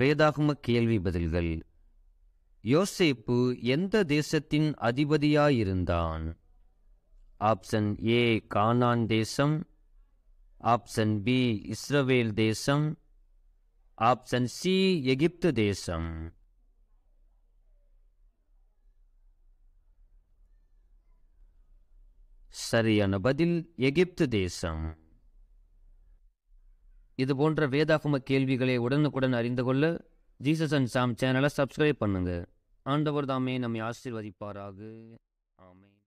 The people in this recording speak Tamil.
வேதாகம கேள்வி பதில்கள் யோசேப்பு எந்த தேசத்தின் அதிபதியாயிருந்தான் ஆப்ஷன் ஏ கானான் தேசம் ஆப்ஷன் பி இஸ்ரவேல் தேசம் ஆப்ஷன் சி எகிப்து தேசம் சரியான பதில் எகிப்து தேசம் இது போன்ற வேதாகம கேள்விகளை உடனுக்குடன் அறிந்து கொள்ள ஜீசஸ் அண்ட் சாம் சேனலை சப்ஸ்கிரைப் பண்ணுங்கள் ஆண்டவர் தாமே நம்மை ஆசீர்வதிப்பாராக ஆமே